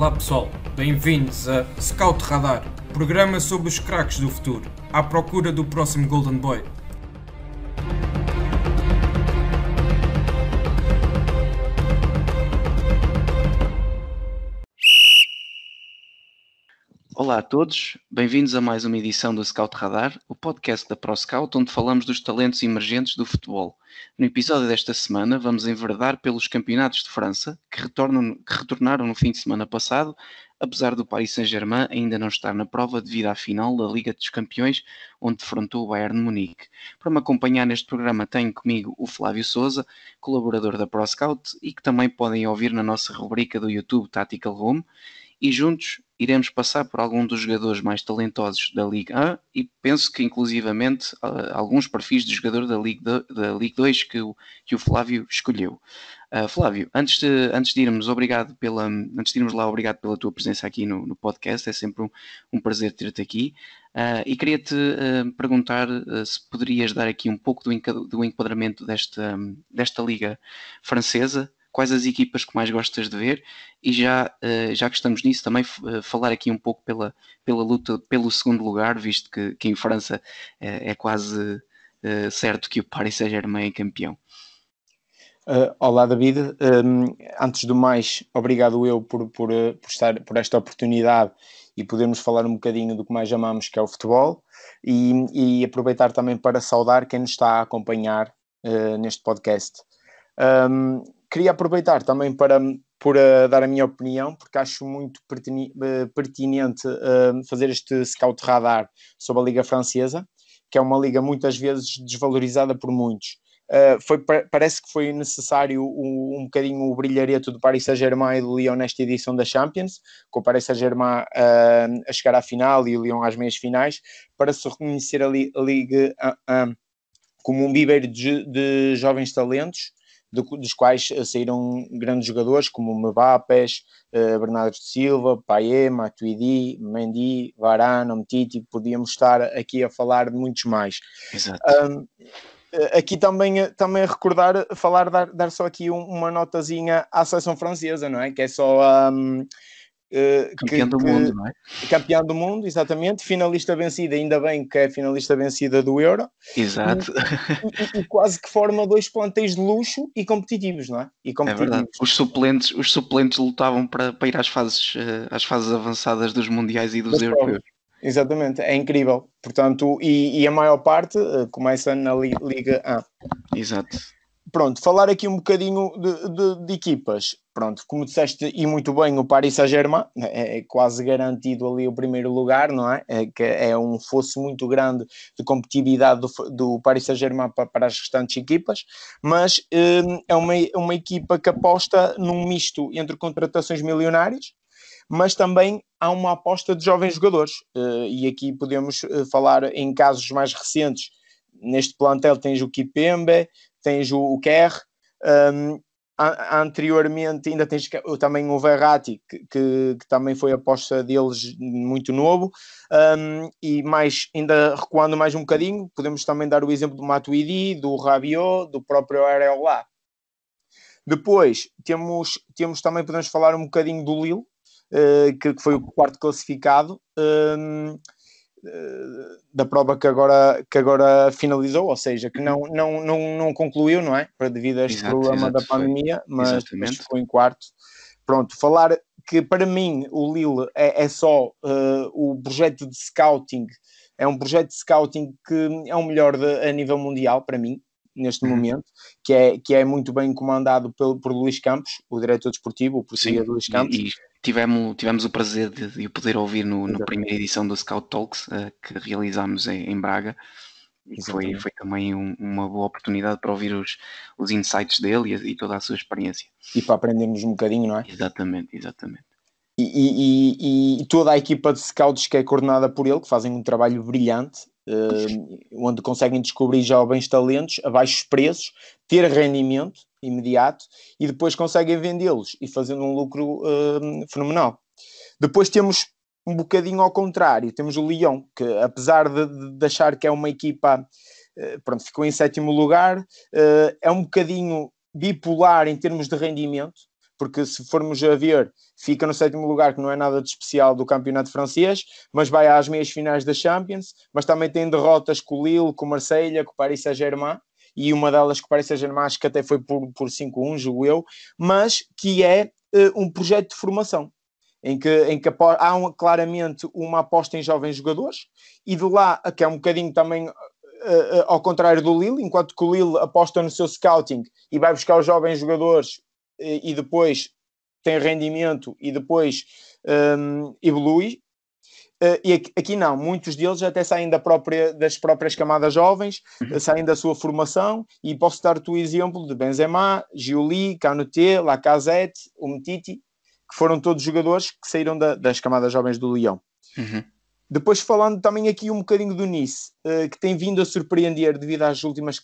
Olá pessoal, bem-vindos a Scout Radar, programa sobre os craques do futuro, à procura do próximo Golden Boy. Olá a todos, bem-vindos a mais uma edição do Scout Radar, o podcast da ProScout, onde falamos dos talentos emergentes do futebol. No episódio desta semana, vamos enverdar pelos campeonatos de França, que, retornam, que retornaram no fim de semana passado, apesar do Paris Saint-Germain ainda não estar na prova devido à final da Liga dos Campeões, onde defrontou o Bayern de Munique. Para me acompanhar neste programa tenho comigo o Flávio Souza, colaborador da ProScout e que também podem ouvir na nossa rubrica do YouTube Tactical Home, e juntos iremos passar por algum dos jogadores mais talentosos da Liga 1 e penso que inclusivamente alguns perfis de jogador da Liga, da Liga 2 que o, que o Flávio escolheu. Uh, Flávio, antes de, antes de irmos, obrigado pela, antes de irmos lá, obrigado pela tua presença aqui no, no podcast, é sempre um, um prazer ter-te aqui. Uh, e queria-te uh, ah, perguntar se poderias dar aqui um pouco do, do enquadramento desta, um, desta liga francesa, quais as equipas que mais gostas de ver e já, eh, já que estamos nisso, também eh, falar aqui um pouco pela, pela luta pelo segundo lugar, visto que, que em França é, é quase certo que o Paris Saint-Germain é campeão. Uh, olá, David. Um, ehm, antes do mais, obrigado eu por, por, por, estar, por esta oportunidade e podermos falar um bocadinho do que mais amamos, que é o futebol, e, e aproveitar também para saudar quem nos está a acompanhar uh, neste podcast. Um, ehm, queria aproveitar também para por uh, dar a minha opinião, porque acho muito eh, pertinente uh, fazer este scout radar sobre a Liga Francesa, que é uma liga muitas vezes desvalorizada por muitos. Uh, foi, parece que foi necessário o, um bocadinho o brilhareto do Paris Saint-Germain e do Lyon nesta edição da Champions, com o Paris Saint-Germain uh, a chegar à final e o Lyon às meias finais, para se reconhecer a, li a Liga uh, como um viveiro de, de jovens talentos dos quais eh, saíram grandes jogadores como Mbappés, uh, Bernardo Silva, Paê, Matuidi, Mendy, Varane, Omtiti, podíamos estar aqui a falar de muitos mais. Exato. Um, eh, aqui também, também recordar, falar, dar, dar só aqui uma notazinha à seleção francesa, não é? Que é só... Um, eh, campeão que, do mundo, não é? Campeão do mundo, exatamente. Finalista vencida, ainda bem que é finalista vencida do Euro. Exato. E, e, e quase que forma dois plantéis de luxo e competitivos, não é? E competitivos. É verdade. Os suplentes, os suplentes lutavam para, para ir às fases, eh, às fases avançadas dos mundiais e dos europeus. Exatamente, é incrível. Portanto, e, e a maior parte uh, começa na li Liga A. Exato pronto, falar aqui um bocadinho de, de, de, equipas. Pronto, como disseste, e muito bem, o Paris Saint-Germain né, é, é quase garantido ali o primeiro lugar, não é? é que é um fosso muito grande de competitividade do, do Paris Saint-Germain para, para, as restantes equipas, mas hum, é uma, uma equipa que aposta num misto entre contratações milionárias, mas também há uma aposta de jovens jogadores. Eh, e aqui podemos eh, falar em casos mais recentes. Neste plantel tens o Kipembe, tens o, o Kerr, um, anteriormente ainda tens também o Verratti, que, que, que, também foi aposta deles muito novo, um, e mais, ainda recuando mais um bocadinho, podemos também dar o exemplo do Matuidi, do Rabiot, do próprio Areola. Depois, temos, temos também, podemos falar um bocadinho do Lille, uh, que, que, foi o quarto classificado, um, da prova que agora, que agora finalizou, ou seja, que não, não, não, não concluiu, não é? Devido a este exato, problema exato, da pandemia, foi. mas Exatamente. ficou em quarto. Pronto, falar que para mim o Lille é, é só uh, o projeto de scouting, é um projeto de scouting que é o melhor de, a nível mundial para mim, neste hum. momento, que é, que é muito bem comandado pelo, por Luís Campos, o diretor desportivo, o português Luís Campos. E, tivemos, tivemos o prazer de, de o poder ouvir no, na primeira edição do Scout Talks uh, que realizámos em, em Braga. E foi, foi também um, uma boa oportunidade para ouvir os, os insights dele e, e, toda a sua experiência. E para aprendermos um bocadinho, não é? Exatamente, exatamente. E, e, e toda a equipa de scouts que é coordenada por ele, que fazem um trabalho brilhante, uh, onde conseguem descobrir jovens talentos a baixos preços, ter rendimento imediato e depois conseguem vendê-los e fazendo um lucro uh, fenomenal. Depois temos um bocadinho ao contrário, temos o Lyon, que apesar de, de achar que é uma equipa, uh, pronto, ficou em sétimo lugar, uh, é um bocadinho bipolar em termos de rendimento, porque se formos a ver, fica no sétimo lugar, que não é nada de especial do campeonato francês, mas vai às meias finais da Champions, mas também tem derrotas com o Lille, com o Marseille, com o Paris Saint-Germain, e uma delas que parece a mais que até foi por, por 5-1, julgo eu, mas que é uh, um projeto de formação. Em que, em que há um, claramente uma aposta em jovens jogadores, e de lá, que é um bocadinho também Uh, uh, ao contrário do Lille, enquanto que o Lille aposta no seu scouting e vai buscar os jovens jogadores uh, e depois tem rendimento e depois um, ehm, evolui, eh, e aqui, aqui não, muitos deles até saem da própria, das próprias camadas jovens, uhum. Eh, saem da sua formação, e posso dar-te o exemplo de Benzema, Giuli, Canute, Lacazette, Umtiti, que foram todos jogadores que saíram da, das camadas jovens do Lyon. Uhum. Depois falando também aqui um bocadinho do Nice, eh, que tem vindo a surpreender devido às últimas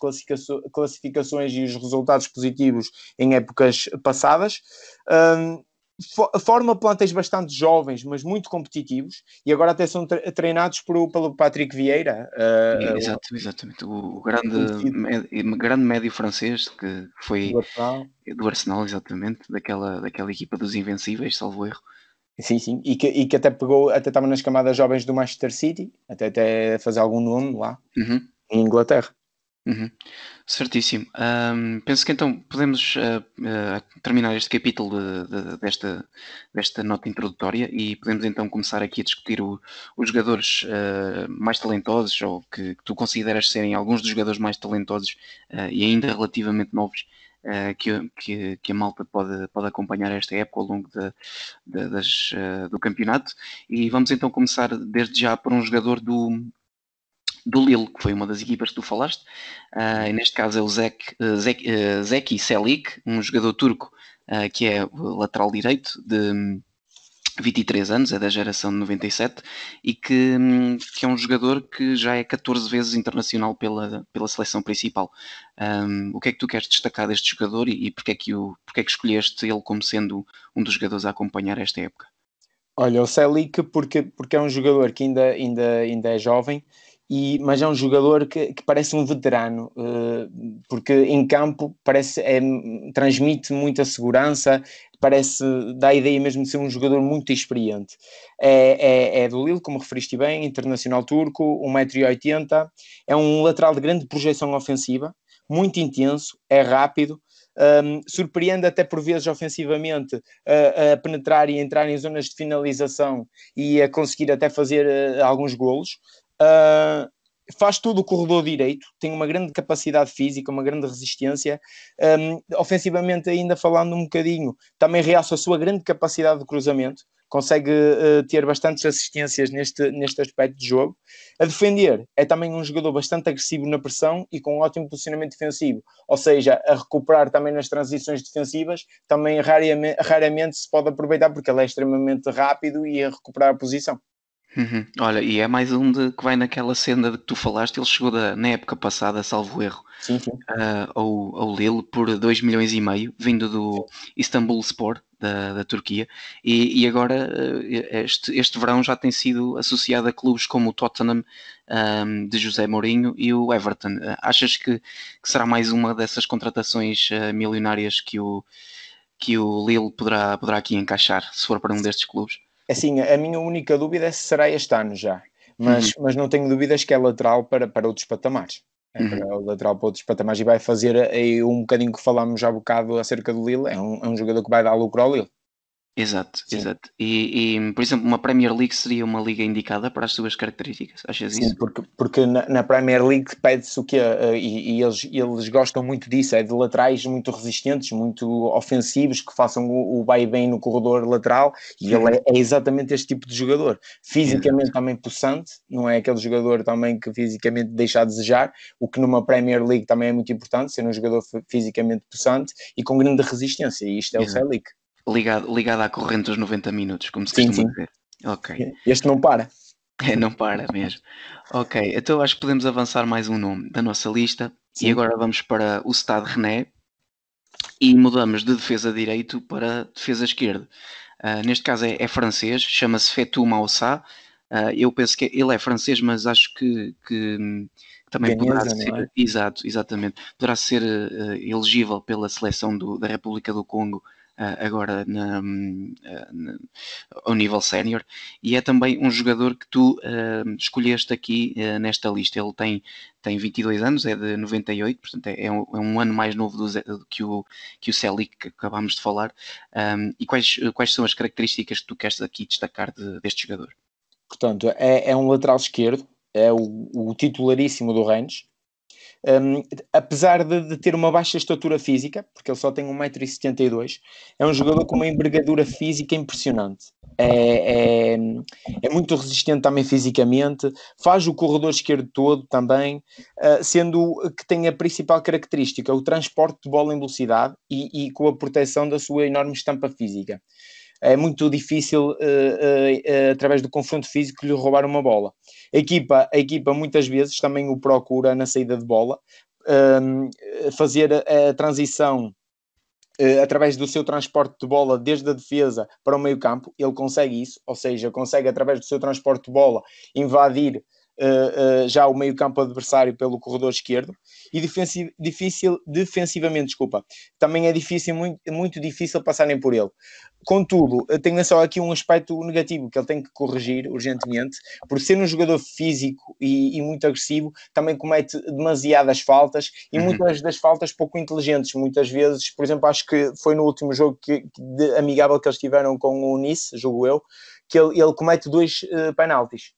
classificações e os resultados positivos em épocas passadas forma plantéis bastante jovens, mas muito competitivos, e agora até são treinados por, pelo Patrick Vieira. Uh, Exato, o, exatamente. O grande, médio, grande médio francês que foi do Arsenal, do Arsenal exatamente, daquela, daquela equipa dos Invencíveis, salvo erro. Sim, sim, e que, e que até pegou, até estava nas camadas jovens do Manchester City, até, até fazer algum nome lá uhum. em Inglaterra. Uhum. Certíssimo. Um, penso que então podemos uh, uh, terminar este capítulo de, de, desta, desta nota introdutória e podemos então começar aqui a discutir o, os jogadores uh, mais talentosos ou que, que, tu consideras serem alguns dos jogadores mais talentosos e ainda relativamente novos que, que, que, a malta pode, pode acompanhar esta época ao longo de, de, das, do campeonato. E vamos então começar desde já por um jogador do do Lille, que foi uma das equipas que tu falaste. Uh, neste caso é o Zek, uh, Zek, uh, Zeki Selik, um jogador turco que é lateral direito de 23 hum, anos, é da geração de 97 e que, hum, que é um jogador que já é 14 vezes internacional pela, pela seleção principal. Um, o que é que tu queres destacar deste jogador e, e porque, é que o, porque é que escolheste ele como sendo um dos jogadores a acompanhar esta época? Olha, o Selic, porque, porque é um jogador que ainda, ainda, ainda é jovem e, mas é um jogador que, que parece um veterano, uh, porque em campo parece, é, transmite muita segurança, parece, dá a ideia mesmo de ser um jogador muito experiente. É, é, é do Lille, como referiste bem, internacional turco, 1,80m, é um lateral de grande projeção ofensiva, muito intenso, é rápido, um, ehm, surpreende até por vezes ofensivamente a, a, penetrar e entrar em zonas de finalização e a conseguir até fazer uh, alguns golos. Uh, faz tudo o corredor direito, tem uma grande capacidade física, uma grande resistência. Um, ah, ofensivamente, ainda falando um bocadinho, também realça a sua grande capacidade de cruzamento, consegue uh, ter bastantes assistências neste, neste aspecto de jogo. A defender, é também um jogador bastante agressivo na pressão e com um ótimo posicionamento defensivo, ou seja, a recuperar também nas transições defensivas, também raramente, raramente se pode aproveitar porque ele é extremamente rápido e a recuperar a posição. Uhum. Olha, e é mais um de, que vai naquela senda de que tu falaste, ele chegou da, na época passada, salvo erro, sim, sim. Uh, ao, ao Lille por 2 milhões e meio, vindo do Istanbul Sport, da, da Turquia, e, e agora ah, este, este verão já tem sido associado a clubes como o Tottenham um, ah, de José Mourinho e o Everton. achas que, que, será mais uma dessas contratações milionárias que o, que o Lille poderá, poderá aqui encaixar, se for para um destes clubes? Assim, a minha única dúvida é se será este ano já, mas, uhum. mas não tenho dúvidas que é lateral para, para outros patamares. É uhum. lateral para outros patamares e vai fazer aí um bocadinho que falámos já há bocado acerca do Lille. É um, é um jogador que vai dar lucro ao Lille. Exato, Sim. exato. E, e, por exemplo, uma Premier League seria uma liga indicada para as suas características, achas Sim, isso? Sim, porque, porque na, na, Premier League pede-se o quê? Eh, e, e, eles, eles gostam muito disso, é de laterais muito resistentes, muito ofensivos, que façam o, o vai bem no corredor lateral, e Sim. ele uhum. é, é, exatamente este tipo de jogador. Fisicamente exato. também possante, não é aquele jogador também que fisicamente deixa a desejar, o que numa Premier League também é muito importante, ser um jogador fisicamente possante e com grande resistência, e isto é exato. o Celtic ligado, ligado à corrente dos 90 minutos, como se sim, costuma sim. dizer. Ok. Este não para. É, não para mesmo. ok, então acho que podemos avançar mais um nome da nossa lista. Sim. E agora vamos para o estado René e mudamos de defesa direito para defesa esquerda. Uh, neste caso é, é francês, chama-se Fetou Maussá. Uh, ah, eu penso que ele é francês, mas acho que, que hum, também poderá ser, é? exato, exatamente, poderá ser uh, elegível pela seleção do, da República do Congo ah, agora na, hum, ah, na, ao nível sénior e é também um jogador que tu ah, escolheste aqui nesta lista. Ele tem, tem 22 anos, é de 98, portanto é, é, um, é um, ano mais novo do, do, que, o, que o Celic que acabámos de falar. e quais, quais são as características que tu queres aqui destacar de, deste jogador? Portanto, é, é um lateral esquerdo, é o, o titularíssimo do Rennes, um, apesar de, de, ter uma baixa estatura física, porque ele só tem 1,72m, é um jogador com uma envergadura física impressionante. É, é, é, muito resistente também fisicamente, faz o corredor esquerdo todo também, uh, sendo que tem a principal característica o transporte de bola em velocidade e, e com a proteção da sua enorme estampa física é muito difícil, uh, uh, uh, através do confronto físico, lhe roubar uma bola. A equipa, a equipa muitas vezes também o procura na saída de bola, ehm, fazer a, a transição através do seu transporte de bola desde a defesa para o meio campo, ele consegue isso, ou seja, consegue através do seu transporte de bola invadir uh, já o meio-campo adversário pelo corredor esquerdo e defensiv difícil, defensivamente, desculpa, também é difícil, muito, muito difícil passarem por ele. Contudo, tenho só aqui um aspecto negativo que ele tem que corrigir urgentemente, por ser um jogador físico e, e muito agressivo, também comete demasiadas faltas e uhum. muitas das faltas pouco inteligentes. Muitas vezes, por exemplo, acho que foi no último jogo que, de, amigável que eles tiveram com o Nice, jogo eu, que ele, ele comete dois uh, penaltis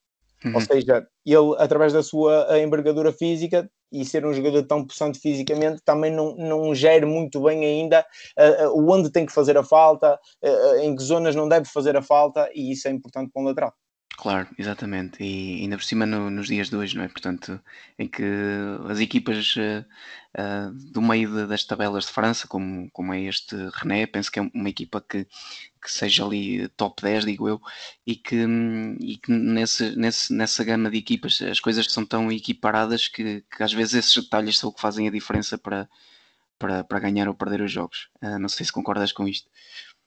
Uhum. Ou seja, ele, através da sua envergadura física e ser um jogador tão possante fisicamente, também não, não gere muito bem ainda uh, onde tem que fazer a falta, uh, em que zonas não deve fazer a falta, e isso é importante para um lateral. Claro, exatamente. E ainda por cima no- nos dias de hoje, não é? Portanto, em que as equipas eh, eh, do meio de- das tabelas de França, como, como é este René, penso que é uma equipa que, que seja ali eh, top 10, digo eu, e que, e que nesse, nesse- nessa gama de equipas as coisas são tão equiparadas que, que às vezes esses detalhes são o que fazem a diferença para, para, para ganhar ou perder os jogos. não sei se concordas com isto.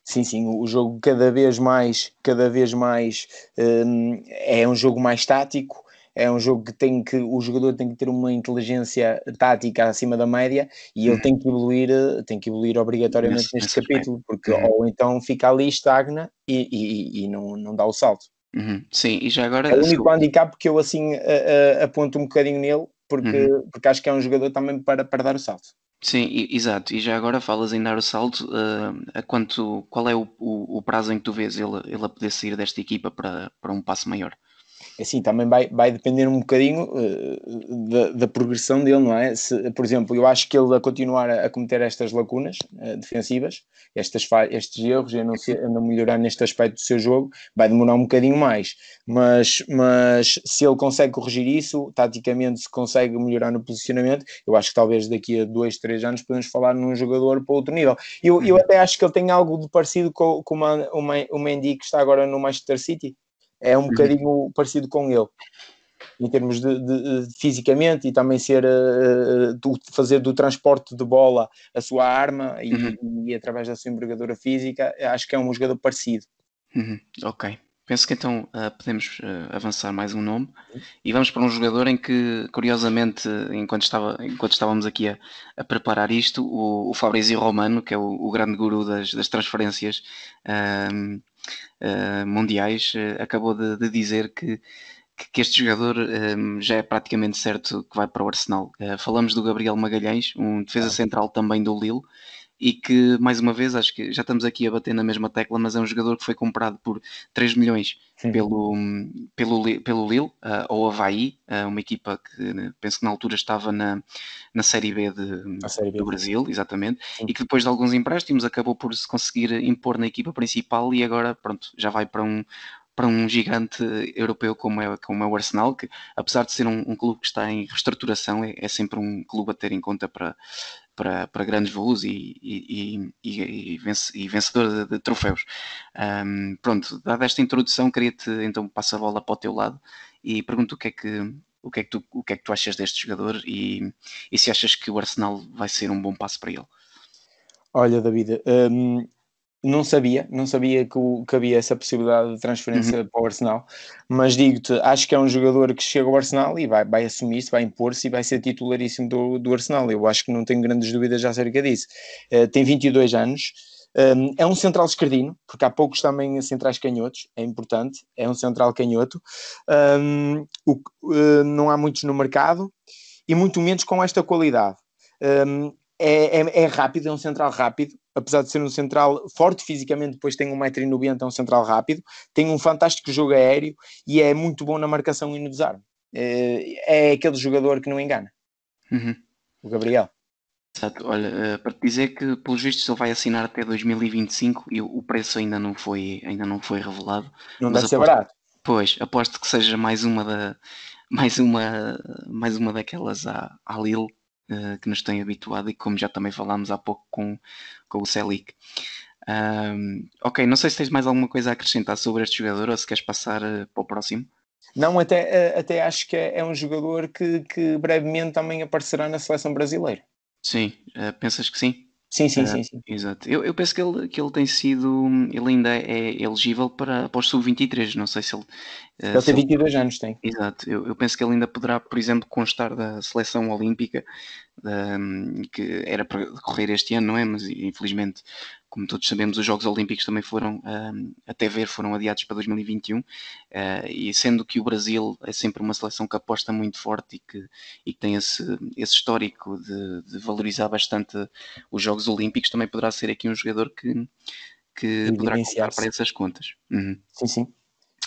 Sim, sim, o jogo cada vez mais, cada vez mais um, é um jogo mais tático, é um jogo que tem que o jogador tem que ter uma inteligência tática acima da média e ele uhum. tem que evoluir, eh, tem que evoluir obrigatoriamente nesse, neste nesse capítulo, porque uhum. ou então fica ali estagna e, e, e não, não dá o salto. Uhum. Sim, e já agora. É o único handicap que eu assim a, a, aponto um bocadinho nele, porque, uhum. porque acho que é um jogador também para, para dar o salto. Sim, exato. E já agora falas em dar o salto. Uh, a quanto, qual é o, o, o, prazo em que tu vês ele, ele a poder sair desta equipa para, para um passo maior? É assim, também vai, vai depender um bocadinho uh, da, da, progressão dele, não é? Se, por exemplo, eu acho que ele a continuar a, a cometer estas lacunas uh, defensivas, estas, estes erros, a não, a não melhorar neste aspecto do seu jogo, vai demorar um bocadinho mais. Mas, mas se ele consegue corrigir isso, taticamente, se consegue melhorar no posicionamento, eu acho que talvez daqui a dois, três anos podemos falar num jogador para outro nível. Eu, eu uhum. até acho que ele tem algo de parecido com, com uma, uma, uma Mendy que está agora no Manchester City é um uhum. bocadinho parecido com ele em termos de, de, de, fisicamente e também ser uh, do, fazer do transporte de bola a sua arma e, uhum. e, através da sua envergadura física, acho que é um jogador parecido. Uhum. Ok. Penso que então uh, podemos uh, avançar mais um nome uhum. e vamos para um jogador em que, curiosamente, enquanto, estava, enquanto estávamos aqui a, a preparar isto, o, o Fabrizio Romano, que é o, o grande guru das, das transferências, ehm, uh, mundiais, uh, acabou de, de, dizer que, que este jogador um, ehm, já é praticamente certo que vai para o Arsenal. Eh, falamos do Gabriel Magalhães, um defesa ah. central também do Lille, e que, mais uma vez, acho que já estamos aqui a bater na mesma tecla, mas é um jogador que foi comprado por 3 milhões pelo, pelo, pelo Lille, uh, eh, ou Havaí, uh, uma equipa que né, penso que na altura estava na, na Série B, de, série B do Brasil, Brasil. exatamente, Sim. e que depois de alguns empréstimos acabou por se conseguir impor na equipa principal e agora, pronto, já vai para um, para um gigante europeu como é, como é o Arsenal, que apesar de ser um, um clube que está em reestruturação, é, é, sempre um clube a ter em conta para, para, para grandes voos e, e, e, e de, de troféus. Um, pronto, dada esta introdução, queria-te então passar a bola para o teu lado e pergunto o que é que. O que, é que tu, o que é que tu achas deste jogador e, e se achas que o Arsenal vai ser um bom passo para ele? Olha, David, um, não sabia, não sabia que, que havia essa possibilidade de transferência uhum. para o Arsenal, mas digo-te, acho que é um jogador que chega ao Arsenal e vai, vai assumir se vai impor-se e vai ser titularíssimo do, do Arsenal. Eu acho que não tenho grandes dúvidas acerca disso. Uh, tem 22 anos, um, ehm, é um central esquerdino, porque há poucos também centrais canhotos, é importante, é um central canhoto. Um, ehm, o, uh, não há muitos no mercado e muito menos com esta qualidade. Um, ehm, é, é, é, rápido, é um central rápido, apesar de ser um central forte fisicamente, depois tem um metro e noventa, é um central rápido, tem um fantástico jogo aéreo e é muito bom na marcação e no desarme. É, é aquele jogador que não engana. Uhum. O Gabriel. Exato, olha, eh, para te dizer que pelos vistos ele vai assinar até 2025 e o preço ainda não foi, ainda não foi revelado. Não deve aposto, ser barato. Pois, aposto que seja mais uma da mais uma mais uma daquelas à, à Lille eh, que nos tem habituado e como já também falámos há pouco com, com o Celic. Um, ok, não sei se tens mais alguma coisa a acrescentar sobre este jogador ou se queres passar uh, para o próximo. Não, até, eh, até acho que é, é um jogador que, que brevemente também aparecerá na seleção brasileira. Sim, pensas que sim? Sim, sim, eh, sim, sim. Exato. Eu, eu penso que ele, que ele tem sido. Ele ainda é elegível para, para o sub-23. Não sei se ele. Eh, ele tem 22 ele, anos, tem. Exato. Eu, eu penso que ele ainda poderá, por exemplo, constar da seleção olímpica, que era para decorrer este ano, não é? Mas infelizmente como todos sabemos, os Jogos Olímpicos também foram, até ver, foram adiados para 2021, eh, e sendo que o Brasil é sempre uma seleção que aposta muito forte e que, e que tem esse, esse histórico de, de, valorizar bastante os Jogos Olímpicos, também poderá ser aqui um jogador que, que poderá contar para essas contas. Uhum. Sim, sim.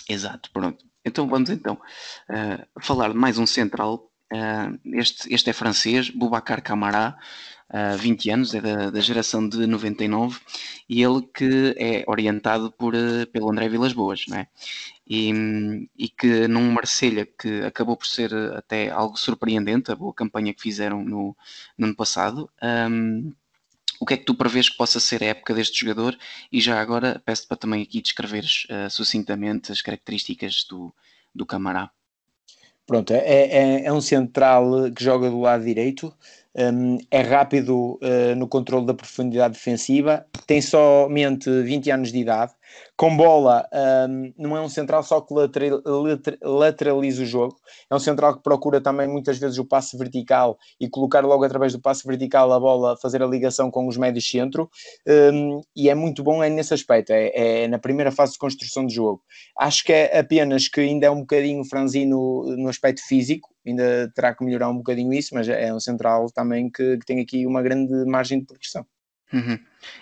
Exato, pronto. Então vamos então uh, falar de mais um central ah, este, este é francês, Boubacar Camara, 20 ah, anos, é da, da, geração de 99, e ele que é orientado por, ah, pelo André Vilas Boas, não é? E, e, que num Marselha que acabou por ser até algo surpreendente, a boa campanha que fizeram no, no ano passado. Um, o que é que tu prevês que possa ser a época deste jogador? E já agora peço para também aqui descreveres uh, sucintamente as características do, do Camará. Pronto, é, é, é, é um central que joga do lado direito, um, é rápido uh, no controle da profundidade defensiva, tem somente 20 anos de idade, com bola, um, não é um central só que lateraliza o jogo, é um central que procura também muitas vezes o passe vertical e colocar logo através do passe vertical a bola, fazer a ligação com os médios centro, um, e é muito bom é nesse aspecto, é, é, na primeira fase de construção do jogo. Acho que é apenas que ainda é um bocadinho franzino no aspecto físico, ainda terá que melhorar um bocadinho isso, mas é um central também que, que tem aqui uma grande margem de progressão. Uhum.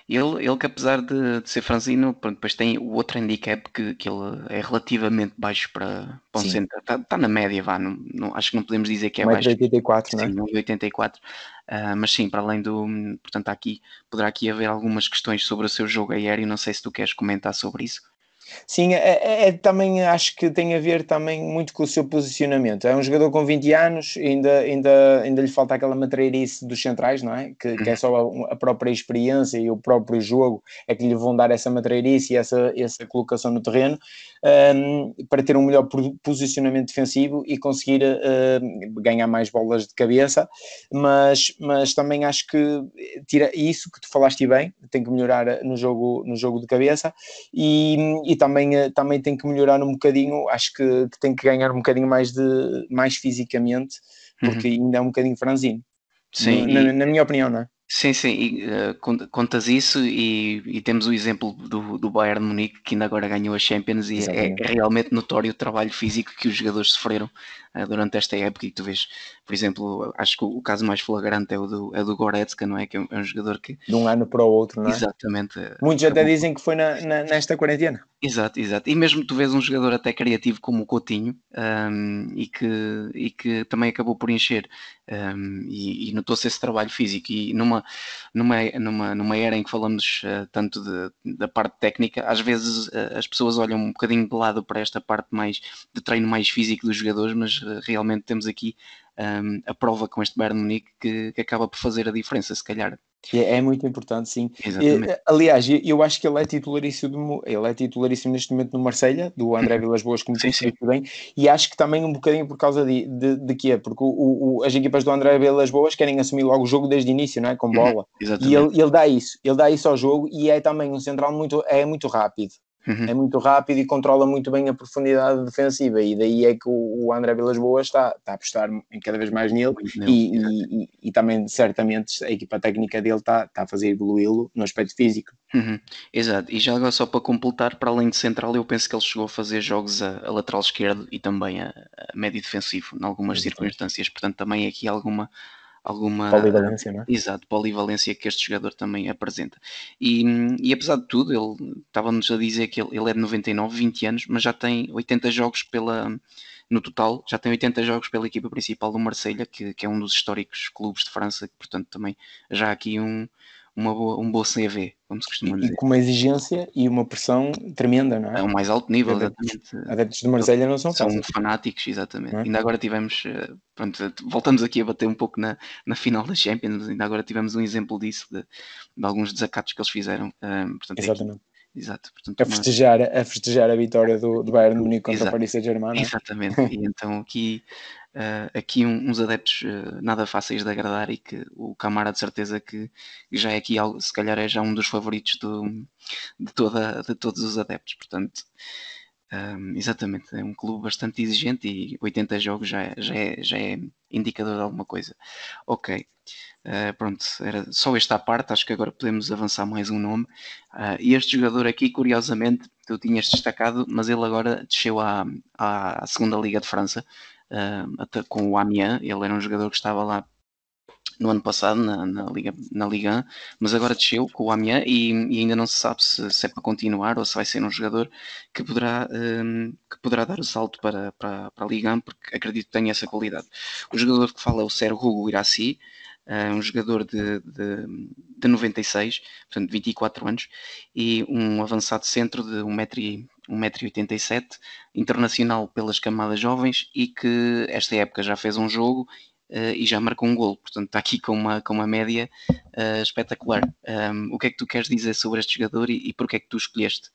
Ele, ele que apesar de, de ser franzino, pronto, depois tem o outro handicap que, que ele é relativamente baixo para, para um centro. Está tá na média, vá. Não, não, acho que não podemos dizer que é baixo. 84, né? Sim, 84. Uh, ah, mas sim, para além do. Portanto, aqui poderá aqui haver algumas questões sobre o seu jogo aéreo. Não sei se tu queres comentar sobre isso. Sim, é, é, é, também acho que tem a ver também muito com o seu posicionamento. É um jogador com 20 anos, ainda, ainda, ainda lhe falta aquela matreirice dos centrais, não é? Que, que é uhum. só a, a, própria experiência e o próprio jogo é que lhe vão dar essa matreirice e essa, essa colocação no terreno um, para ter um melhor posicionamento defensivo e conseguir uh, ganhar mais bolas de cabeça, mas, mas também acho que tira isso que tu falaste bem, tem que melhorar ah, no jogo, no jogo de cabeça e, e também, ah, também tem que melhorar um bocadinho, acho que, que tem que ganhar um bocadinho mais, de, mais fisicamente, porque uhum. ainda é um bocadinho franzino. Sim, na, e... na minha opinião, não é? Sim, sim, e, uh, contas isso e, e, temos o exemplo do, do Bayern Munique que ainda agora ganhou a Champions e é, é, realmente notório o trabalho físico que os jogadores sofreram uh, durante esta época e tu vês por exemplo, acho que o caso mais flagrante é o do, é do Goretzka, não é? Que é um, é jogador que. De um ano para o outro, não é? Exatamente. Muitos até é dizem que foi na, na, nesta quarentena. Exato, exato. E mesmo tu vês um jogador até criativo como o Coutinho um, e, que, e que também acabou por encher um, e, e notou-se esse trabalho físico. E numa, numa, numa, numa era em que falamos uh, tanto de, da parte técnica, às vezes uh, as pessoas olham um bocadinho de lado para esta parte mais de treino mais físico dos jogadores, mas uh, realmente temos aqui um, a prova com este Bayern Munique que, que, acaba por fazer a diferença, se calhar. É, é muito importante, sim. E, aliás, eu acho que ele é titularíssimo, ele é titularíssimo neste momento no Marselha do André uhum. Vilas Boas, como sim, sim. bem, e acho que também um bocadinho por causa de, de, de quê? Porque o, o, as equipas do André Vilas Boas querem assumir logo o jogo desde o início, não é? Com uhum. bola. E ele, ele, dá isso, ele dá isso ao jogo e é também um central muito, é muito rápido. Uhum. É muito rápido e controla muito bem a profundidade defensiva, e daí é que o, André Vilas Boas está, está, a apostar cada vez mais nele, e, e, e, e, também certamente a equipa técnica dele está, está a fazer evoluí-lo no aspecto físico. Uhum. Exato, e já agora só para completar, para além de central, eu penso que ele chegou a fazer jogos a, a lateral esquerdo e também a, a médio defensivo, em algumas Exato. circunstâncias, portanto também aqui alguma alguma polivalência, não é? Exato, polivalência que este jogador também apresenta. E, e apesar de tudo, ele estava-nos a dizer que ele, ele, é de 99, 20 anos, mas já tem 80 jogos pela no total, já tem 80 jogos pela equipa principal do Marselha, que, que é um dos históricos clubes de França, portanto também já aqui um uma boa, um bom CV, como se costuma dizer. E com uma exigência e uma pressão tremenda, não é? É o um mais alto nível, adeptos, exatamente. Adeptos de Marselha não são São fanáticos, exatamente. É? Ainda agora tivemos, eh, pronto, voltamos aqui a bater um pouco na, na final da Champions, ainda agora tivemos um exemplo disso, de, de alguns desacatos que eles fizeram. Um, eh, portanto, é exatamente. Exato. Portanto, a, festejar, uma... a festejar a vitória do, do Bayern de Munique contra o Paris Saint-Germain. É? Exatamente. e então aqui uh, aqui um, uns adeptos uh, nada fáceis de agradar e que o Camara de certeza que já é aqui, se calhar é já um dos favoritos do, de, toda, de todos os adeptos, portanto... Um, ehm, exatamente, é um clube bastante exigente e 80 jogos já é, já é, já é indicador de alguma coisa. Ok, uh, pronto, era só esta parte, acho que agora podemos avançar mais um nome. Uh, e este jogador aqui, curiosamente, tu tinhas destacado, mas ele agora desceu à, à segunda Liga de França, até com o Amiens. Ele era um jogador que estava lá no ano passado na, na, Liga, na Liga mas agora desceu com o Amiens e, e ainda não se sabe se, se, é para continuar ou se vai ser um jogador que poderá, um, que poderá dar o salto para, para, para a Liga 1, porque acredito que tenha essa qualidade. O jogador que fala é o Sérgio Hugo Iraci, um jogador de, de, de 96, portanto 24 anos, e um avançado centro de 1,90m 1,87m, internacional pelas camadas jovens e que esta época já fez um jogo uh, e já marcou um gol Portanto, está aqui com uma, com uma média uh, espetacular. Um, o que é que tu queres dizer sobre este jogador e, e porque é que tu escolheste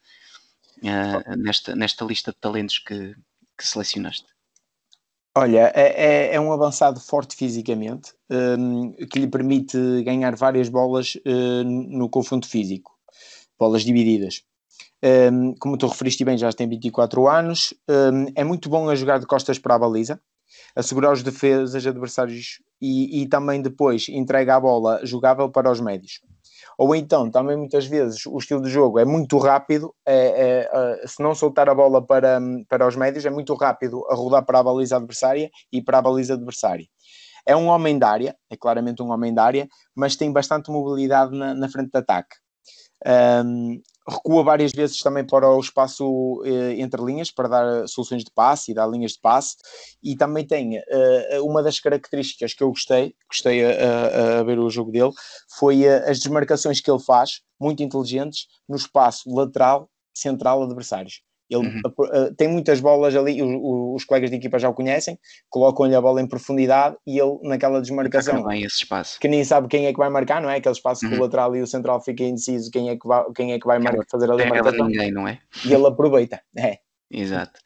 uh, nesta, nesta lista de talentos que, que selecionaste? Olha, é, é, é um avançado forte fisicamente, um, que lhe permite ganhar várias bolas uh, no confronto físico, bolas divididas. Um, como tu referiste bem, já tem 24 anos. Um, é muito bom a jogar de costas para a baliza, assegurar os defesas adversários e, e também depois entrega a bola jogável para os médios. Ou então, também muitas vezes, o estilo de jogo é muito rápido, é, é, é, se não soltar a bola para, para os médios, é muito rápido a rodar para a baliza adversária e para a baliza adversária. É um homem de área, é claramente um homem de área, mas tem bastante mobilidade na, na frente de ataque um, recua várias vezes também para o espaço uh, entre linhas para dar soluções de passe e dar linhas de passe e também tem uh, eh, uma das características que eu gostei gostei a, a, a ver o jogo dele foi uh, as desmarcações que ele faz muito inteligentes no espaço lateral central adversários ele uhum. uh, tem muitas bolas ali, os, os, colegas de equipa já o conhecem, colocam-lhe a bola em profundidade e ele, naquela desmarcação, bem esse espaço. que nem sabe quem é que vai marcar, não é? Aquele espaço uhum. que o uhum. lateral e o central fica indeciso quem é que vai, quem é que vai marcar, fazer ali a marcação. Ninguém, não é? E ele aproveita, é. Exato.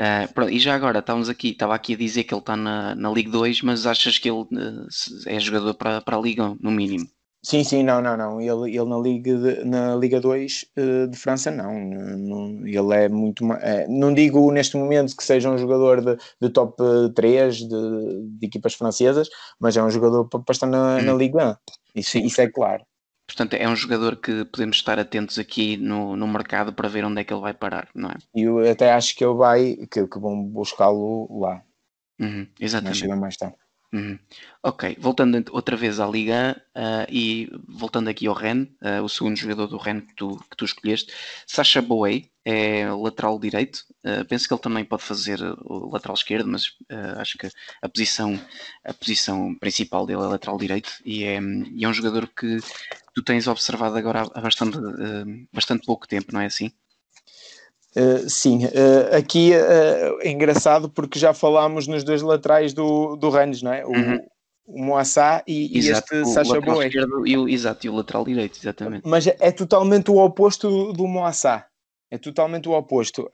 Uh, pronto, e já agora, estamos aqui, estava aqui a dizer que ele está na, na Liga 2, mas achas que ele uh, é jogador para, para a Liga, no mínimo? Sim, sim, não, não, não. Ele, ele na Liga de, na Liga 2 uh, eh, de França não. Ele é muito é, não digo neste momento que seja um jogador de, de top 3 eh, de, de, equipas francesas, mas é um jogador para, estar na, hum. na Liga 1. Isso, isso, é claro. Portanto, é um jogador que podemos estar atentos aqui no, no mercado para ver onde é que ele vai parar, não é? E eu até acho que ele vai, que, que vão buscá-lo lá. Uhum, exatamente. Mais cedo mais tarde. Uhum. Ok, voltando outra vez à Liga uh, ah, e voltando aqui ao Ren, uh, o segundo jogador do Ren que tu, que tu escolheste, Sasha Boey é lateral direito. Uh, penso que ele também pode fazer lateral esquerdo, mas acho que a posição, a posição principal dele é lateral direito e é, e é um jogador que tu tens observado agora há bastante, bastante pouco tempo, não é assim? Eh, sim, uh, aqui uh, é engraçado porque já falámos nos dois laterais do, do Ranges, não é? O, uhum. o Moassá e, e, este o Sacha Boé. E o, exato, e o lateral direito, exatamente. Mas é, é totalmente o oposto do Moassá. É totalmente o oposto.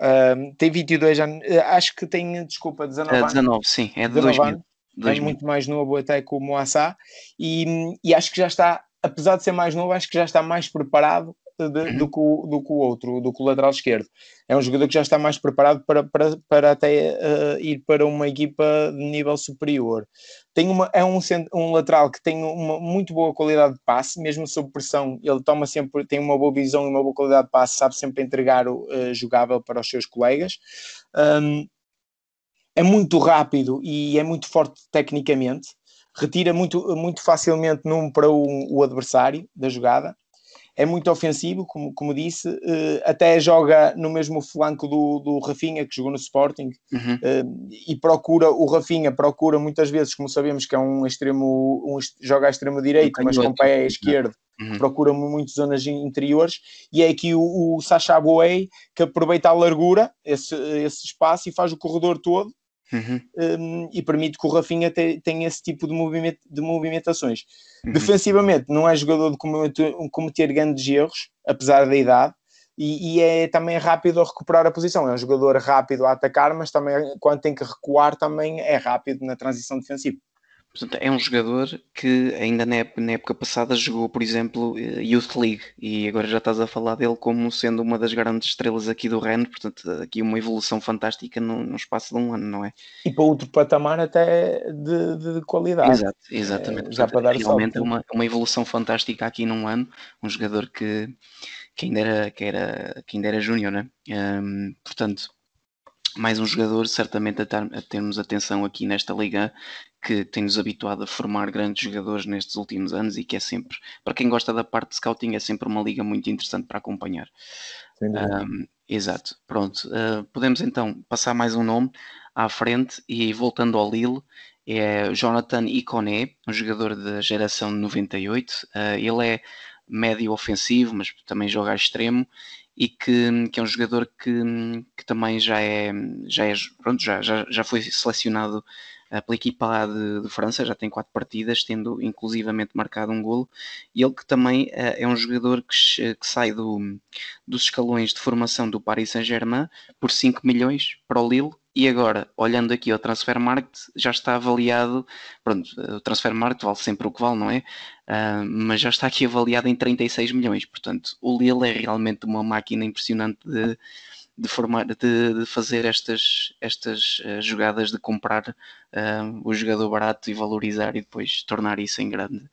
tem 22 anos, acho que tem, desculpa, 19 é anos. 19, sim, é de 19 2000. Anos. É muito mais novo até que o Moassá e, e acho que já está, apesar de ser mais novo, acho que já está mais preparado de, do, que o, do que o outro, do que o lateral esquerdo. É um jogador que já está mais preparado para, para, para até uh, ir para uma equipa de nível superior. Tem uma, é um, um lateral que tem uma muito boa qualidade de passe, mesmo sob pressão, ele toma sempre, tem uma boa visão e uma boa qualidade de passe, sabe sempre entregar o uh, jogável para os seus colegas. Um, é muito rápido e é muito forte tecnicamente retira muito, muito facilmente num para um o adversário da jogada é muito ofensivo, como, como disse, uh, até joga no mesmo flanco do, do Rafinha, que jogou no Sporting, uhum. uh, e procura, o Rafinha procura muitas vezes, como sabemos que é um extremo, um, joga a extremo direito, mas com o pé à esquerda, uhum. uhum. procura muito zonas interiores, e é aqui o, o Sacha Boey que aproveita a largura, esse, esse espaço, e faz o corredor todo, uhum. um, e permite que o Rafinha te, tenha esse tipo de, movimento, de movimentações. Uhum. Defensivamente, não é jogador de cometer, cometer grandes erros, apesar da idade, e, e, é também rápido a recuperar a posição. É um jogador rápido a atacar, mas também quando tem que recuar também é rápido na transição defensiva. Portanto, é um jogador que ainda na época passada jogou, por exemplo, eh, Youth League e agora já estás a falar dele como sendo uma das grandes estrelas aqui do Ren, portanto, aqui uma evolução fantástica num, espaço de um ano, não é? E para outro patamar até de, de qualidade. Exato, exatamente. É, já portanto, para dar realmente é uma, é uma evolução fantástica aqui num ano, um jogador que, que ainda era, que era, que era júnior, né? Um, ehm, portanto mais um jogador, certamente, a, a termos atenção aqui nesta liga, que tem-nos habituado a formar grandes jogadores nestes últimos anos e que é sempre, para quem gosta da parte de scouting, é sempre uma liga muito interessante para acompanhar. Um, exato, pronto. Uh, podemos então passar mais um nome à frente e voltando ao Lille, é Jonathan Iconé, um jogador da geração de 98. Uh, ah, ele é médio ofensivo, mas também joga a extremo e que, que é um jogador que, que também já é, já, é, pronto, já, já, já foi selecionado eh, pela equipa de, de, França, já tem quatro partidas, tendo inclusivamente marcado um golo, e ele que também eh, é um jogador que, que sai do, dos escalões de formação do Paris Saint-Germain por 5 milhões para o Lille, e agora, olhando aqui ao transfer market, já está avaliado, pronto, o transfer market vale sempre o que vale, não é? Uh, mas já está aqui avaliado em 36 milhões. Portanto, o Lille é realmente uma máquina impressionante de, de, formar, de, de fazer estas, estas ah, jogadas de comprar uh, o jogador barato e valorizar e depois tornar isso em grande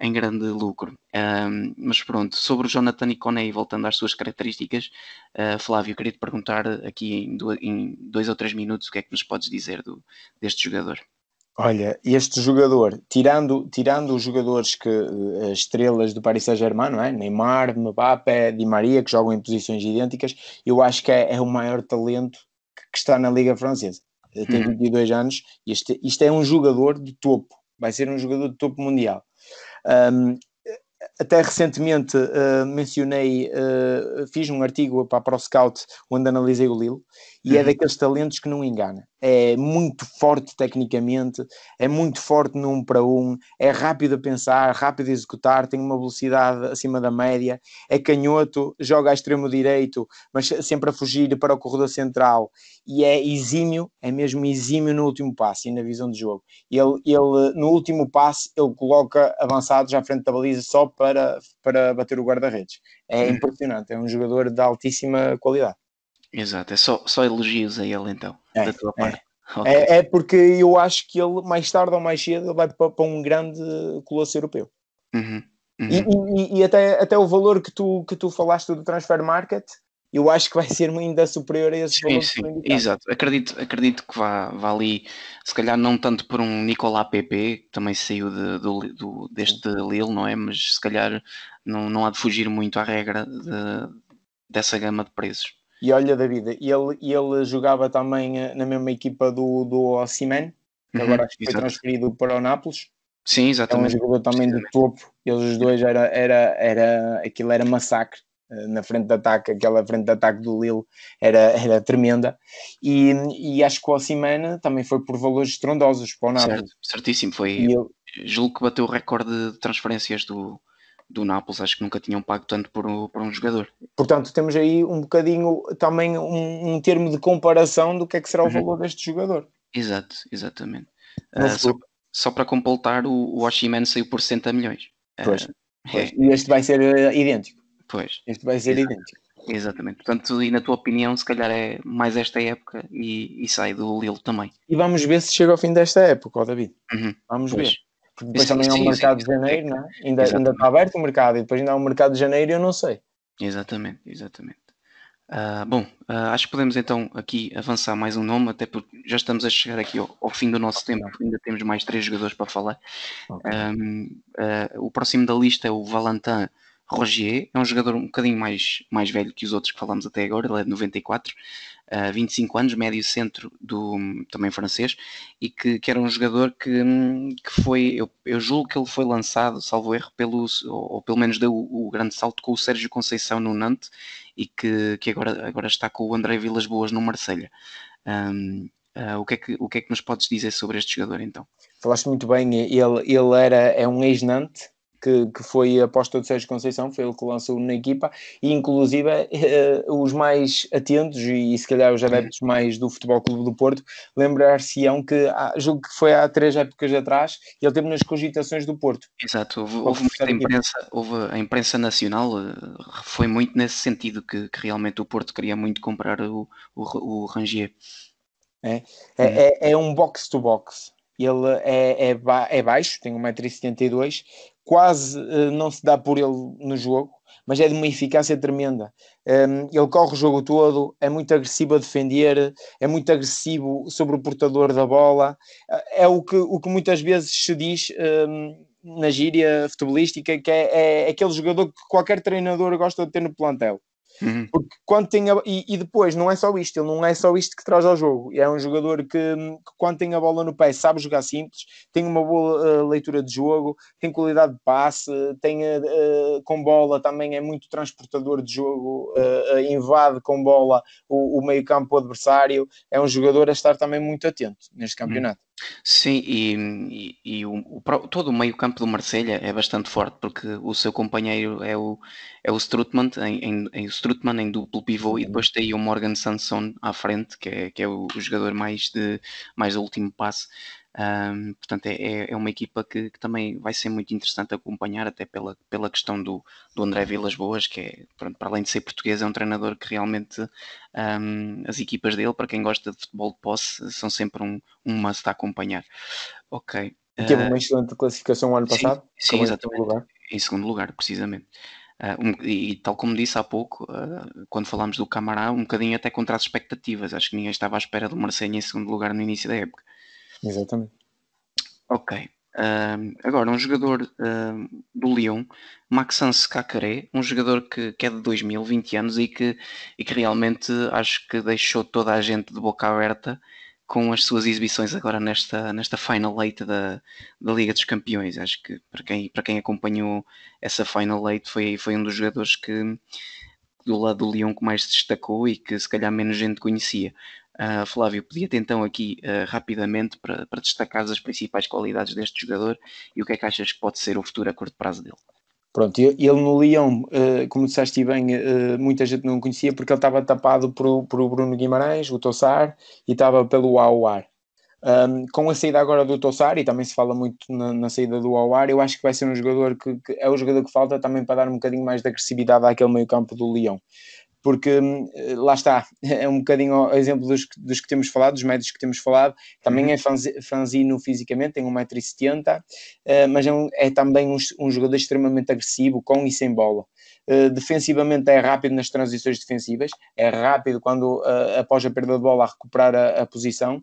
em grande lucro. Um, mas pronto, sobre o Jonathan Iconei, voltando às suas características, uh, Flávio, queria te perguntar aqui em, em, dois ou três minutos o que é que nos podes dizer do, deste jogador. Olha, este jogador, tirando, tirando os jogadores que eh, as estrelas do Paris Saint-Germain, não é? Neymar, Mbappé, Di Maria, que jogam em posições idênticas, eu acho que é, é o maior talento que, que, está na Liga Francesa. tem 22 uhum. anos e este, isto é um jogador de topo, vai ser um jogador de topo mundial. Um, até recentemente uh, mencionei, uh, fiz um artigo para, a o Scout onde analisei o Lille e é uhum. daqueles talentos que não engana. É muito forte tecnicamente, é muito forte no para um, é rápido a pensar, rápido a executar, tem uma velocidade acima da média, é canhoto, joga a extremo direito, mas sempre a fugir para o corredor central e é exímio, é mesmo exímio no último passe e na visão de jogo. Ele, ele no último passe ele coloca avançados à frente da baliza só para, para bater o guarda-redes. É uhum. impressionante, é um jogador de altíssima qualidade. Exato, é só, só elogios a ele então, é, da tua é. parte. É. Okay. é. É, porque eu acho que ele, mais tarde ou mais cedo, vai para, para um grande colosso europeu. Uhum. Uhum. E, e, e, até, até o valor que tu, que tu falaste do transfer market, eu acho que vai ser ainda superior a esse sim, sim. Exato, acredito, acredito que vá, vá ali, se calhar não tanto por um Nicolá PP, que também saiu de, do, do, deste Lille, não é? Mas se calhar não, não há de fugir muito à regra de, dessa gama de preços. E olha da vida, ele, ele jogava também eh, na mesma equipa do, do Ociman, que uhum, agora acho que foi transferido para o Nápoles. Sim, exatamente. Ele jogou também do topo. Eles os dois era, era, era aquilo era massacre eh, na frente de ataque, aquela frente de ataque do Lille era, era tremenda. E, e acho que o Osimana também foi por valores estrondosos para o Nápoles. Certo, certíssimo, foi. Julgo que bateu o recorde de transferências do, do Nápoles, acho que nunca tinham pago tanto por, por um jogador. Portanto, temos aí um bocadinho também um, um termo de comparação do que é que será o uhum. valor deste jogador. Exato, exatamente. Uh, só, só, para completar, o, o Oshiman saiu por 60 milhões. Pois, uh, pois. É. E este vai ser uh, idêntico. Pois. Este vai ser Exato. idêntico. Exatamente. Portanto, e na tua opinião, se calhar é mais esta época e, e sai do Lille também. E vamos ver se chega ao fim desta época, ó David. Uhum. Vamos pois. ver. Porque depois isso, também é um mercado de janeiro, não é? Ainda, ainda está aberto o mercado e depois ainda há um mercado de janeiro e eu não sei. Exatamente, exatamente. Uh, bom, uh, acho que podemos então aqui avançar mais um nome, até porque já estamos a chegar aqui ao, ao fim do nosso tempo, ainda temos mais três jogadores para falar. Okay. Um, uh, ah, o próximo da lista é o Valentin Rogier, é um jogador um bocadinho mais, mais velho que os outros que falamos até agora, ele é de 94, 25 anos, médio centro do também francês, e que, que era um jogador que, que foi, eu, eu julgo que ele foi lançado, salvo erro, pelo, ou, ou pelo menos deu o, o, grande salto com o Sérgio Conceição no Nantes e que, que agora, agora está com o André Vilas Boas no Marselha. Um, Uh, ah, o, que é que, o que é que nos podes dizer sobre este jogador então? Falaste muito bem, ele, ele era, é um ex-Nante, que, que foi a aposta do Sérgio Conceição, foi ele que lançou na equipa, e inclusive uh, os mais atentos e, e se calhar os adeptos mais do Futebol Clube do Porto lembrar-se-ão que há, julgo que foi há três épocas atrás, ele teve nas cogitações do Porto. Exato, houve, houve muita imprensa, houve a imprensa nacional eh, foi muito nesse sentido que, que realmente o Porto queria muito comprar o, o, o Rangier. É, é, é, é um box-to-box. -box. Ele é, é, ba é baixo, tem 1,72m, quase uh, não se dá por ele no jogo, mas é de uma eficácia tremenda. Um, ehm, ele corre o jogo todo, é muito agressivo a defender, é muito agressivo sobre o portador da bola. Eh, é o que, o que muitas vezes se diz um, ehm, na gíria futebolística, que é, é aquele jogador que qualquer treinador gosta de ter no plantel. Uhum. Porque quando tem a, e, e, depois não é só isto, ele não é só isto que traz ao jogo. É um jogador que, que quando tem a bola no pé sabe jogar simples, tem uma boa uh, leitura de jogo, tem qualidade de passe, tem uh, com bola também é muito transportador de jogo, uh, invade com bola o, o meio-campo adversário. É um jogador a estar também muito atento neste uhum. campeonato. Uhum. Sim, e, e, e o, o, todo o meio-campo do Marselha é bastante forte, porque o seu companheiro é o, é o Strutman em, em, em, Strutman em duplo pivô, e uhum. depois tem o Morgan Sanson à frente, que é, que é o, o jogador mais de mais último passe. Um, portanto, é, é, é uma equipa que, que, também vai ser muito interessante acompanhar, até pela, pela questão do, do André Vilas Boas, que é, pronto, para além de ser português, é um treinador que realmente um, as equipas dele, para quem gosta de futebol de posse, são sempre um, um must a acompanhar. Ok. E teve ah, uma excelente classificação o ano passado? Sim, exatamente. Em segundo lugar, em segundo lugar precisamente. Uh, um, e, e, tal como disse há pouco, uh, quando falámos do Camará, um bocadinho até contra as expectativas. Acho que ninguém estava à espera do Marseille em segundo lugar no início da época. Exatamente. Ok. Um, agora, um jogador um, do Lyon, Maxence Cacaré, um jogador que, que é de 2000, 20 anos e que, e que realmente acho que deixou toda a gente de boca aberta com as suas exibições agora nesta, nesta Final Eight da, da Liga dos Campeões. Acho que para quem, para quem acompanhou essa Final Eight foi, foi um dos jogadores que do lado do Lyon que mais se destacou e que se calhar menos gente conhecia. Uh, Flávio, podia te então aqui uh, rapidamente para, para destacar as principais qualidades deste jogador e o que é que achas que pode ser o futuro a curto prazo dele? Pronto, ele no Leão, ah, como disseste bem, muita gente não conhecia porque ele estava tapado por, por o Bruno Guimarães, o Tossar, e estava pelo Auar. com a saída agora do Tossar, e também se fala muito na, na saída do Auar, eu acho que vai ser um jogador que, que, é o jogador que falta também para dar um bocadinho mais de agressividade àquele meio campo do Leão porque hum, eh, lá está, é um bocadinho o exemplo dos, dos que temos falado, dos médios que temos falado, também uhum. é franzino fisicamente, tem 1,70m, eh, mas é, um, é também um, um, jogador extremamente agressivo, com e sem bola. Eh, defensivamente é rápido nas transições defensivas, é rápido quando, após a perda de bola, a recuperar a, a posição. Um,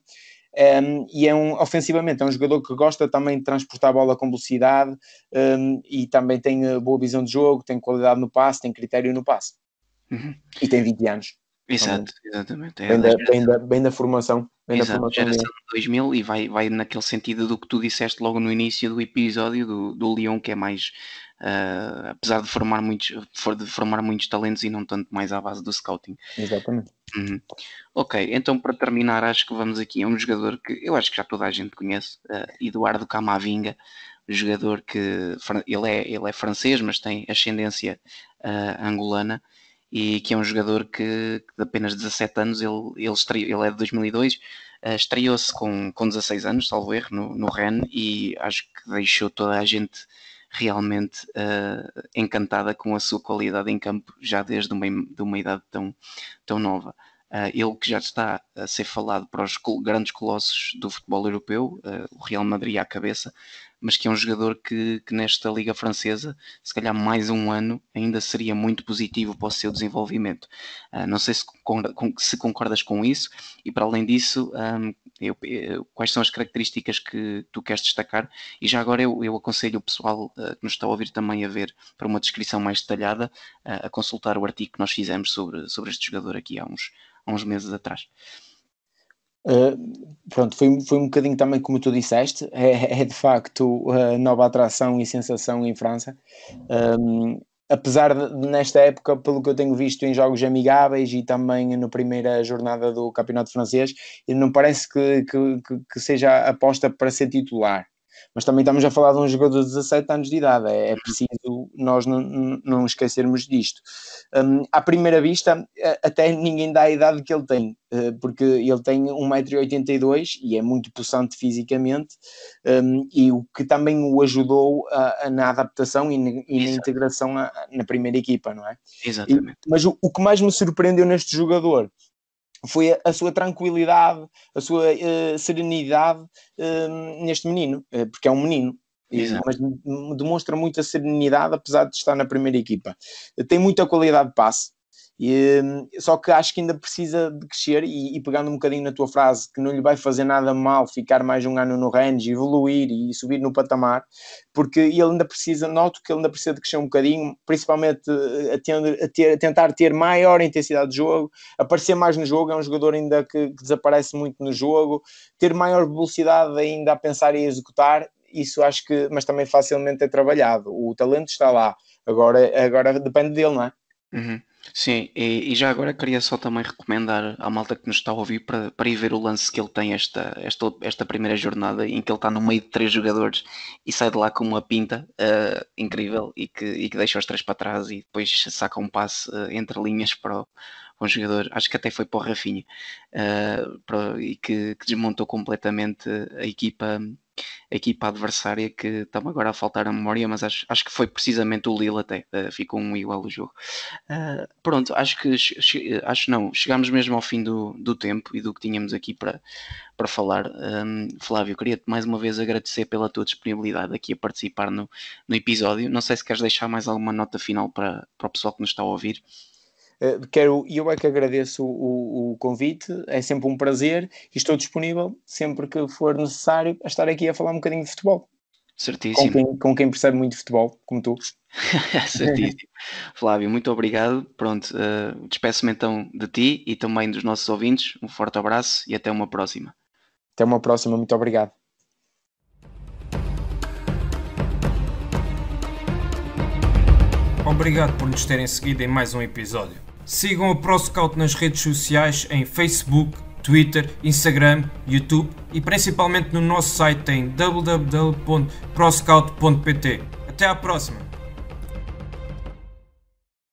ehm, e é um, ofensivamente, é um jogador que gosta também de transportar a bola com velocidade um, ehm, e também tem boa visão de jogo, tem qualidade no passe, tem critério no passe. Uhum. E tem 20 anos. Exato, exatamente. É bem, da, bem, é da, bem da formação. Bem exato, da formação geração de 2000 e vai, vai naquele sentido do que tu disseste logo no início do episódio do, do Leão, que é mais, uh, apesar de formar, muitos, de formar muitos talentos e não tanto mais à base do scouting. Exatamente. Uhum. Ok, então para terminar, acho que vamos aqui a um jogador que eu acho que já toda a gente conhece, uh, Eduardo Camavinga jogador que ele é, ele é francês, mas tem ascendência uh, angolana e que é um jogador que, que de apenas 17 anos, ele, ele, estreou, ele é de 2002, uh, eh, estreou-se com, com 16 anos, salvo erro, no, no Rennes e acho que deixou toda a gente realmente uh, encantada com a sua qualidade em campo já desde uma, de uma idade tão, tão nova. Uh, ele que já está a ser falado para os grandes colossos do futebol europeu, uh, o Real Madrid à cabeça, mas que é um jogador que, que nesta Liga Francesa, se calhar mais um ano, ainda seria muito positivo para o seu desenvolvimento. Uh, não sei se, concorda, se, concordas com isso, e para além disso, um, eu, eu, quais são as características que tu queres destacar? E já agora eu, eu aconselho o pessoal uh, que nos está a ouvir também a ver, para uma descrição mais detalhada, uh, a consultar o artigo que nós fizemos sobre, sobre este jogador aqui há uns, há uns meses atrás. Ah, pronto, foi, foi um bocadinho também como tu disseste, é, é de facto a nova atração e sensação em França. Um, apesar de, nesta época, pelo que eu tenho visto em jogos amigáveis e também na primeira jornada do Campeonato Francês, não parece que, que, que seja aposta para ser titular mas também estamos a falar de um jogador de 17 anos de idade, é, é uhum. preciso nós não, esquecermos disto. Um, à primeira vista, até ninguém dá a idade que ele tem, eh, porque ele tem 1,82m e é muito possante fisicamente, um, e o que também o ajudou a, a, na adaptação e, e na integração a, na primeira equipa, não é? Exatamente. E, mas o, o que mais me surpreendeu neste jogador foi a, sua tranquilidade, a sua uh, serenidade uh, neste menino, uh, porque é um menino. Exato. Mas demonstra muita serenidade, apesar de estar na primeira equipa. Tem muita qualidade de passe, e, hum, só que acho que ainda precisa de crescer e, e, pegando um bocadinho na tua frase, que não lhe vai fazer nada mal ficar mais um ano no range, evoluir e subir no patamar, porque ele ainda precisa, noto que ele ainda precisa de crescer um bocadinho, principalmente eh, a, a, ter, a tentar ter maior intensidade de jogo, aparecer mais no jogo, é um jogador ainda que, que desaparece muito no jogo, ter maior velocidade ainda a pensar e a executar, isso acho que, mas também facilmente é trabalhado. O talento está lá, agora, agora depende dele, não é? Uhum. Sim, e, e, já agora queria só também recomendar à malta que nos está a ouvir para, para ir ver o lance que ele tem esta, esta, esta primeira jornada, em que ele está no meio de três jogadores e sai de lá com uma pinta uh, incrível e que, e que deixa os três para trás e depois saca um passe uh, entre linhas para o, para o jogador, acho que até foi para o Rafinha, uh, para, e que, que desmontou completamente a equipa equipa adversária que está agora a faltar a memória, mas acho, acho que foi precisamente o Lille até, uh, ficou um igual o jogo. Uh, pronto, acho que acho não, chegámos mesmo ao fim do, do tempo e do que tínhamos aqui para, para falar. Um, ehm, Flávio, queria-te mais uma vez agradecer pela tua disponibilidade aqui a participar no, no episódio. Não sei se queres deixar mais alguma nota final para, para o pessoal que nos está a ouvir. Eh, quero, eu é que agradeço o, o, convite, é sempre um prazer e estou disponível sempre que for necessário a estar aqui a falar um bocadinho de futebol. Certíssimo. Com quem, com quem percebe muito de futebol, como tu. Certíssimo. Flávio, muito obrigado. Pronto, uh, despeço-me então de ti e também dos nossos ouvintes. Um forte abraço e até uma próxima. Até uma próxima, muito obrigado. Obrigado por nos terem seguido em mais um episódio. Sigam o ProScout nas redes sociais em Facebook, Twitter, Instagram, YouTube e principalmente no nosso site em www.proscout.pt. Até à próxima!